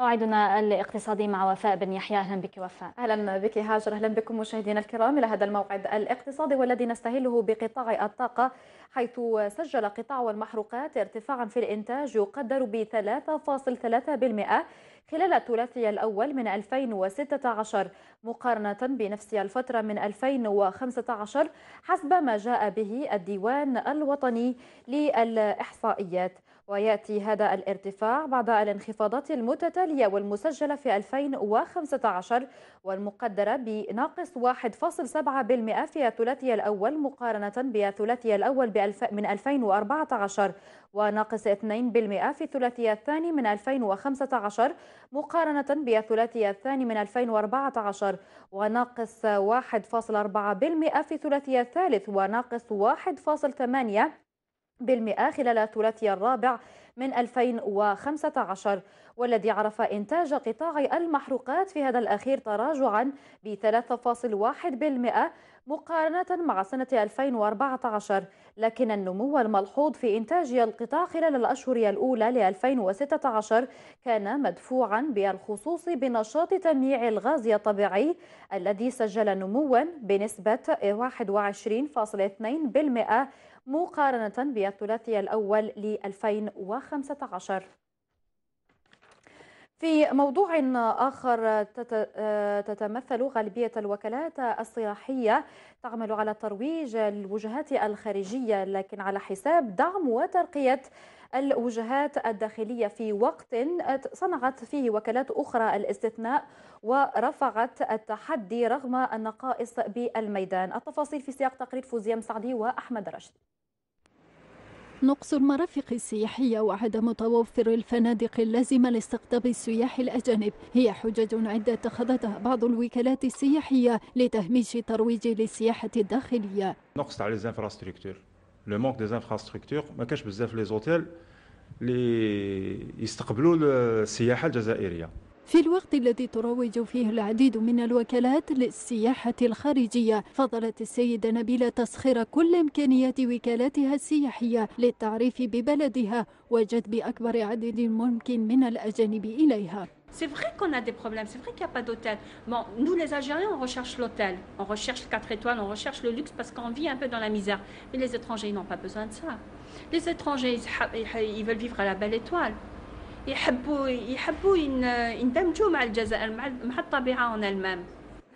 موعدنا الاقتصادي مع وفاء بن يحيى اهلا بك وفاء اهلا بك هاجر اهلا بكم مشاهدينا الكرام الى هذا الموعد الاقتصادي والذي نستهله بقطاع الطاقه حيث سجل قطاع المحروقات ارتفاعا في الانتاج يقدر ب 3.3% خلال الثلاثي الأول من 2016 مقارنة بنفس الفترة من 2015 حسب ما جاء به الديوان الوطني للإحصائيات ويأتي هذا الارتفاع بعد الانخفاضات المتتالية والمسجلة في 2015 والمقدرة بناقص 1.7% في الثلاثي الأول مقارنة بالثلاثي الأول من 2014 وناقص 2% في الثلاثي الثاني من 2015 مقارنة بالثلاثي الثاني من 2014 وناقص 1.4% في الثلاثي الثالث وناقص 1.8 بالمئة خلال الثلاثي الرابع من 2015 والذي عرف إنتاج قطاع المحروقات في هذا الأخير تراجعا ب 3.1% مقارنة مع سنة 2014 لكن النمو الملحوظ في إنتاج القطاع خلال الأشهر الأولى ل 2016 كان مدفوعا بالخصوص بنشاط تمييع الغاز الطبيعي الذي سجل نموا بنسبة 21.2% مقارنة بالثلاثي الأول ل 2015 في موضوع آخر آه، تتمثل غالبية الوكالات الصياحية تعمل على ترويج الوجهات الخارجية لكن على حساب دعم وترقية الوجهات الداخلية في وقت صنعت فيه وكالات أخرى الاستثناء ورفعت التحدي رغم النقائص بالميدان التفاصيل في سياق تقرير فوزيام سعدي وأحمد رشدي نقص المرافق السياحية وعدم توفر الفنادق اللازمة لاستقطاب السياح الأجانب هي حجج عدة اتخذتها بعض الوكالات السياحية لتهميش الترويج للسياحة الداخلية نقص على الانفراستركتور لو مونك انفراستركتور ما كانش بزاف لي زوتيل اللي يستقبلوا السياحة الجزائرية في الوقت الذي تروج فيه العديد من الوكالات للسياحة الخارجية فضلت السيدة نبيلة تسخير كل إمكانيات وكالاتها السياحية للتعريف ببلدها وجذب أكبر عدد ممكن من الأجانب إليها C'est vrai qu'on a des problèmes, c'est vrai qu'il n'y a pas d'hôtel. Bon, nous les Algériens, on recherche l'hôtel, on recherche 4 étoiles, on recherche le luxe parce qu'on vit un peu dans la misère. Mais les étrangers, ils n'ont pas besoin de ça. Les étrangers, ils veulent vivre à la belle étoile. يحبوا يحبوا يندمجوا مع الجزائر مع الطبيعه هنا المام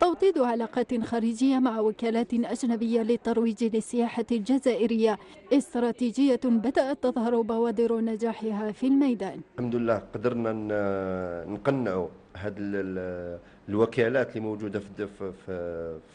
توطيد علاقات خارجية مع وكالات أجنبية للترويج للسياحة الجزائرية استراتيجية بدأت تظهر بوادر نجاحها في الميدان الحمد لله قدرنا نقنعوا هذه الوكالات اللي موجوده في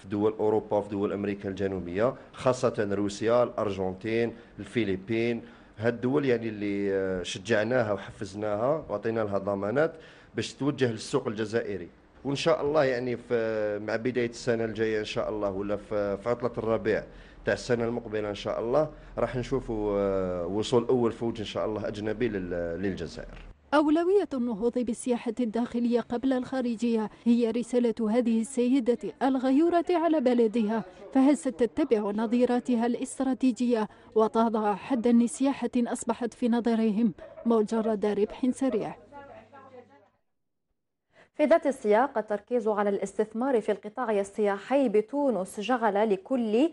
في دول اوروبا وفي دول امريكا الجنوبيه خاصه روسيا الارجنتين الفلبين هاد الدول يعني اللي آه، شجعناها وحفزناها وعطينا لها ضمانات باش توجه للسوق الجزائري وان شاء الله يعني في مع بدايه السنه الجايه ان شاء الله ولا في عطله الربيع تاع السنه المقبله ان شاء الله راح نشوفوا آه، وصول اول فوج ان شاء الله اجنبي للجزائر أولوية النهوض بالسياحة الداخلية قبل الخارجية هي رسالة هذه السيدة الغيورة على بلدها فهل ستتبع نظيراتها الاستراتيجية وتضع حدا لسياحة أصبحت في نظرهم مجرد ربح سريع في ذات السياق التركيز على الاستثمار في القطاع السياحي بتونس جعل لكل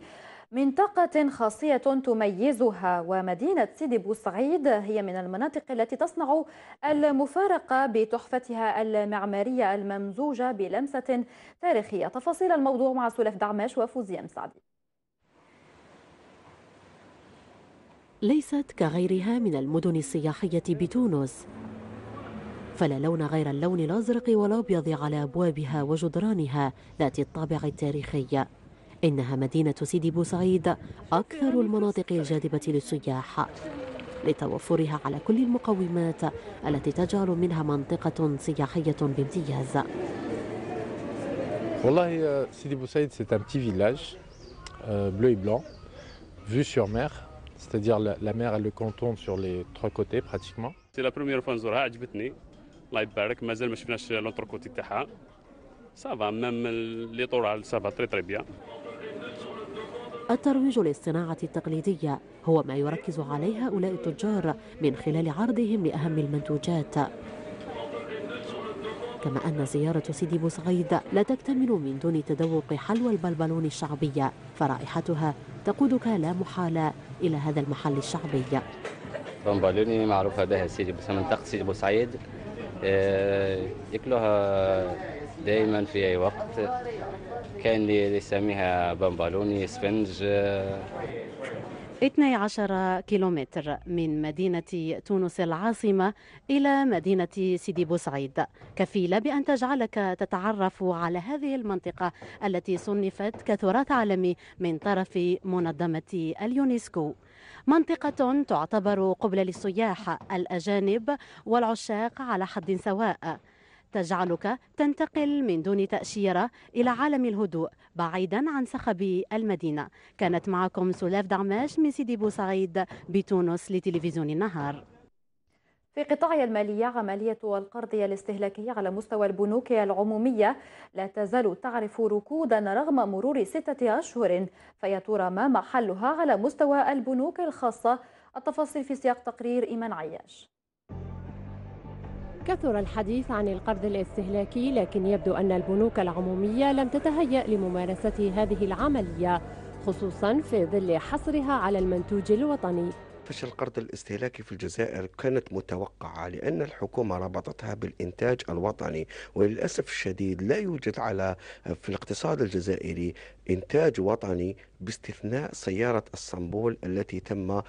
منطقة خاصية تميزها ومدينة سيدي بوسعيد هي من المناطق التي تصنع المفارقة بتحفتها المعمارية الممزوجة بلمسة تاريخية تفاصيل الموضوع مع سلف دعماش وفوزية مسعدي ليست كغيرها من المدن السياحية بتونس فلا لون غير اللون الأزرق والأبيض على أبوابها وجدرانها ذات الطابع التاريخي إنها مدينة سيدي بوسعيد أكثر المناطق الجاذبة للسياح لتوفرها على كل المقومات التي تجعل منها منطقة سياحية بامتياز والله سيدي بوسعيد سي ان بتي فيلاج بلو اي بلون فيو سور mer c'est-à-dire la mer elle le contourne sur les trois côtés pratiquement c'est نزورها عجبتني الله يبارك مازال ما شفناش كوتي تاعها سافا ميم لي طور سافا تري تري بيان الترويج للصناعة التقليدية هو ما يركز عليه هؤلاء التجار من خلال عرضهم لأهم المنتوجات كما أن زيارة سيدي بوسعيد لا تكتمل من دون تذوق حلوى البلبلون الشعبية فرائحتها تقودك لا محالة إلى هذا المحل الشعبي بلبلوني معروفة بها سيدي منطقة سيدي بوسعيد آه، ياكلوها دائما في أي وقت كاين اللي يسميها بامبالوني سفنج 12 كيلومتر من مدينة تونس العاصمة إلى مدينة سيدي بوسعيد كفيلة بأن تجعلك تتعرف على هذه المنطقة التي صنفت كتراث عالمي من طرف منظمة اليونسكو منطقة تعتبر قبلة للسياح الأجانب والعشاق على حد سواء تجعلك تنتقل من دون تأشيرة إلى عالم الهدوء بعيدا عن صخب المدينة كانت معكم سلاف دعماش من سيدي بوسعيد بتونس لتلفزيون النهار في قطاع المالية عملية القرضية الاستهلاكية على مستوى البنوك العمومية لا تزال تعرف ركودا رغم مرور ستة أشهر فيترى ما محلها على مستوى البنوك الخاصة التفاصيل في سياق تقرير إيمان عياش كثر الحديث عن القرض الاستهلاكي لكن يبدو أن البنوك العمومية لم تتهيأ لممارسة هذه العملية خصوصا في ظل حصرها على المنتوج الوطني فشل القرض الاستهلاكي في الجزائر كانت متوقعة لأن الحكومة ربطتها بالإنتاج الوطني وللأسف الشديد لا يوجد على في الاقتصاد الجزائري إنتاج وطني باستثناء سيارة اسطنبول التي تم آه،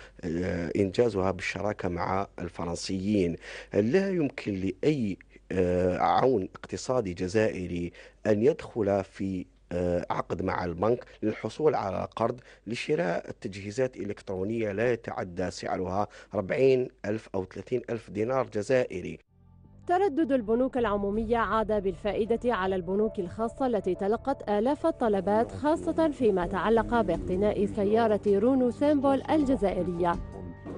إنجازها بالشراكة مع الفرنسيين لا يمكن لأي آه، عون اقتصادي جزائري أن يدخل في عقد مع البنك للحصول على قرض لشراء تجهيزات إلكترونية لا يتعدى سعرها 40 ألف أو 30 ألف دينار جزائري تردد البنوك العمومية عاد بالفائدة على البنوك الخاصة التي تلقت آلاف الطلبات خاصة فيما تعلق باقتناء سيارة رونو سيمبول الجزائرية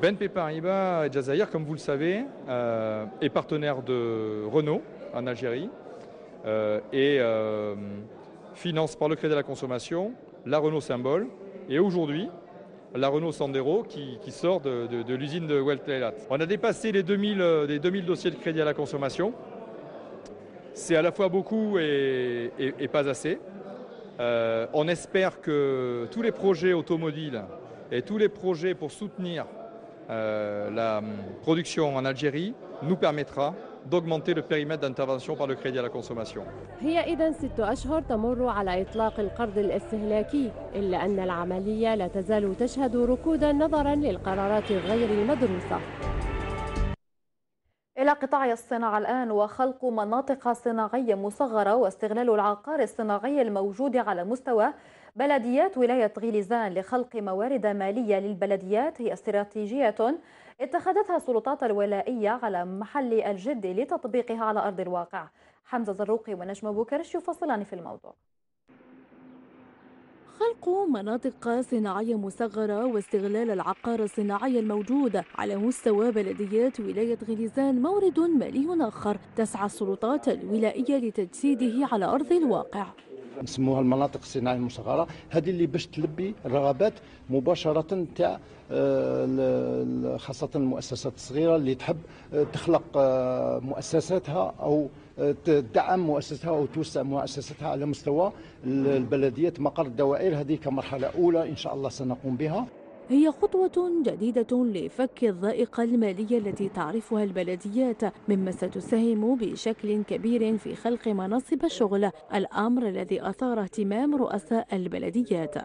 BNP Paribas Jazair, comme vous le savez, euh, est partenaire de Renault en Algérie euh, et euh, finance par le crédit à la consommation la Renault Symbole, et aujourd'hui la Renault Sandero qui, sort de, l'usine de Weltleilat. On a dépassé les 2000, euh, dossiers de crédit à la consommation. C'est à la fois beaucoup et, pas assez. Euh, on espère que tous les projets automobiles et tous les projets pour soutenir euh, la hum, production en Algérie nous permettra d'augmenter le périmètre d'intervention par le crédit à la consommation. هي إذا ست أشهر تمر على إطلاق القرض الاستهلاكي إلا أن العملية لا تزال تشهد ركودا نظرا للقرارات غير المدروسة إلى قطاع الصناعة الآن وخلق مناطق صناعية مصغرة واستغلال العقار الصناعي الموجود على مستوى بلديات ولاية غيليزان لخلق موارد مالية للبلديات هي استراتيجية اتخذتها السلطات الولائية على محل الجد لتطبيقها على أرض الواقع حمزة زروقي ونجمة بوكرش يفصلان في الموضوع خلق مناطق صناعية مصغرة واستغلال العقار الصناعي الموجود على مستوى بلديات ولاية غليزان مورد مالي آخر تسعى السلطات الولائية لتجسيده على أرض الواقع نسموها المناطق الصناعيه المصغره هذه اللي باش تلبي الرغبات مباشره تاع آه، خاصه المؤسسات الصغيره اللي تحب آه، تخلق آه، مؤسساتها او تدعم مؤسستها او توسع مؤسستها على مستوى البلديات مقر الدوائر هذه كمرحله اولى ان شاء الله سنقوم بها هي خطوة جديدة لفك الضائقة المالية التي تعرفها البلديات مما ستساهم بشكل كبير في خلق مناصب الشغل الأمر الذي أثار اهتمام رؤساء البلديات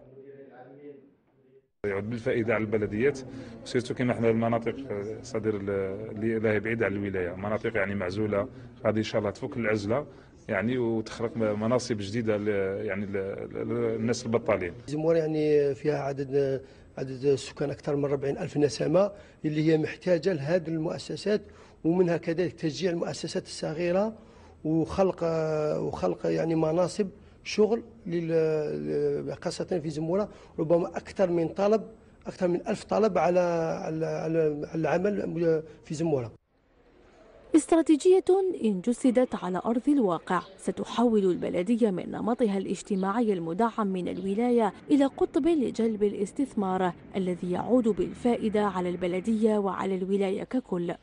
يعود بالفائدة على البلديات وسيرتو كما احنا المناطق آه، صدر اللي هي بعيدة على الولاية مناطق يعني معزولة غادي إن شاء الله تفك العزلة يعني وتخلق مناصب جديدة يعني الناس البطالين الجمهور يعني فيها عدد آه، عدد السكان أكثر من 40 ألف نسمة اللي هي محتاجة لهذه المؤسسات ومنها كذلك تشجيع المؤسسات الصغيرة وخلق وخلق يعني مناصب شغل خاصة في زمورة ربما أكثر من طلب أكثر من ألف طلب على على على العمل في زمورة استراتيجية إن جسدت على أرض الواقع ستحول البلدية من نمطها الاجتماعي المدعم من الولاية إلى قطب لجلب الاستثمار الذي يعود بالفائدة على البلدية وعلى الولاية ككل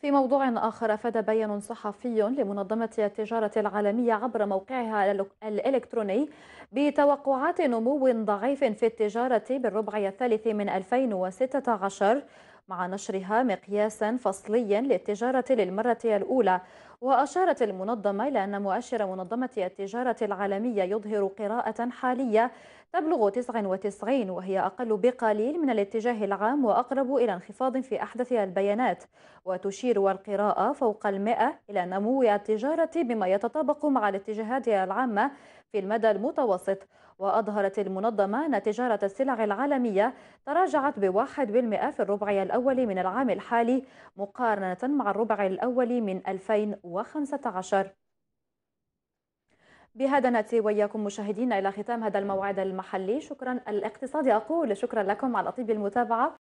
في موضوع آخر أفاد بيان صحفي لمنظمة التجارة العالمية عبر موقعها الإلكتروني بتوقعات نمو ضعيف في التجارة بالربع الثالث من 2016 مع نشرها مقياسا فصليا للتجارة للمرة الأولى وأشارت المنظمة إلى أن مؤشر منظمة التجارة العالمية يظهر قراءة حالية تبلغ 99 وهي أقل بقليل من الاتجاه العام وأقرب إلى انخفاض في أحدث البيانات وتشير القراءة فوق المئة إلى نمو التجارة بما يتطابق مع الاتجاهات العامة في المدى المتوسط وأظهرت المنظمة أن تجارة السلع العالمية تراجعت بواحد بالمئة في الربع الأول من العام الحالي مقارنة مع الربع الأول من 2015 بهذا نأتي وإياكم مشاهدينا إلى ختام هذا الموعد المحلي شكرا الاقتصادي أقول شكرا لكم على طيب المتابعة